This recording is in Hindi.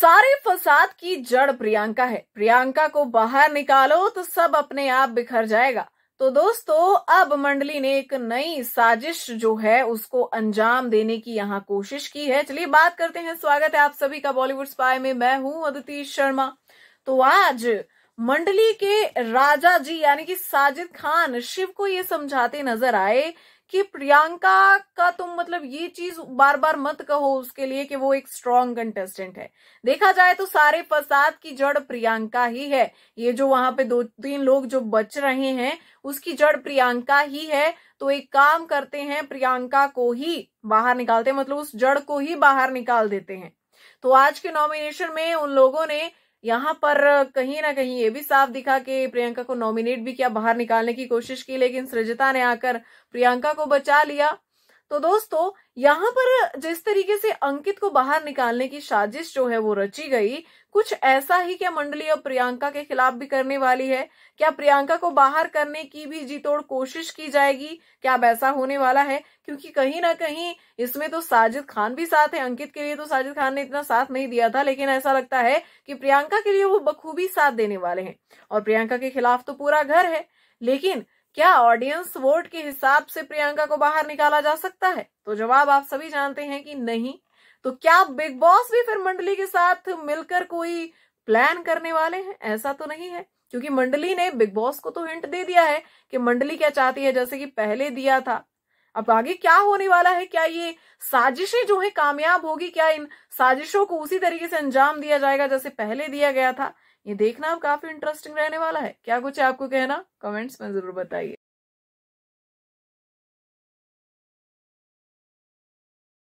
सारे फसाद की जड़ प्रियंका है प्रियंका को बाहर निकालो तो सब अपने आप बिखर जाएगा तो दोस्तों अब मंडली ने एक नई साजिश जो है उसको अंजाम देने की यहाँ कोशिश की है चलिए बात करते हैं स्वागत है आप सभी का बॉलीवुड स्पाई में मैं हूं अदिति शर्मा तो आज मंडली के राजा जी यानी कि साजिद खान शिव को ये समझाते नजर आए कि प्रियंका का तुम मतलब ये चीज बार बार मत कहो उसके लिए कि वो एक स्ट्रांग कंटेस्टेंट है देखा जाए तो सारे फसाद की जड़ प्रियंका ही है ये जो वहां पे दो तीन लोग जो बच रहे हैं उसकी जड़ प्रियंका ही है तो एक काम करते हैं प्रियंका को ही बाहर निकालते हैं मतलब उस जड़ को ही बाहर निकाल देते हैं तो आज के नॉमिनेशन में उन लोगों ने यहाँ पर कहीं ना कहीं ये भी साफ दिखा कि प्रियंका को नॉमिनेट भी किया बाहर निकालने की कोशिश की लेकिन सृजता ने आकर प्रियंका को बचा लिया तो दोस्तों यहाँ पर जिस तरीके से अंकित को बाहर निकालने की साजिश जो है वो रची गई कुछ ऐसा ही क्या मंडली अब प्रियंका के खिलाफ भी करने वाली है क्या प्रियंका को बाहर करने की भी जीतोड़ कोशिश की जाएगी क्या अब ऐसा होने वाला है क्योंकि कहीं ना कहीं इसमें तो साजिद खान भी साथ है अंकित के लिए तो साजिद खान ने इतना साथ नहीं दिया था लेकिन ऐसा लगता है कि प्रियंका के लिए वो बखूबी साथ देने वाले हैं और प्रियंका के खिलाफ तो पूरा घर है लेकिन क्या ऑडियंस वोट के हिसाब से प्रियंका को बाहर निकाला जा सकता है तो जवाब आप सभी जानते हैं कि नहीं तो क्या बिग बॉस भी फिर मंडली के साथ मिलकर कोई प्लान करने वाले हैं ऐसा तो नहीं है क्योंकि मंडली ने बिग बॉस को तो हिंट दे दिया है कि मंडली क्या चाहती है जैसे कि पहले दिया था अब आगे क्या होने वाला है क्या ये साजिशें जो है कामयाब होगी क्या इन साजिशों को उसी तरीके से अंजाम दिया जाएगा जैसे पहले दिया गया था ये देखना काफी इंटरेस्टिंग रहने वाला है क्या कुछ है आपको कहना कमेंट्स में जरूर बताइए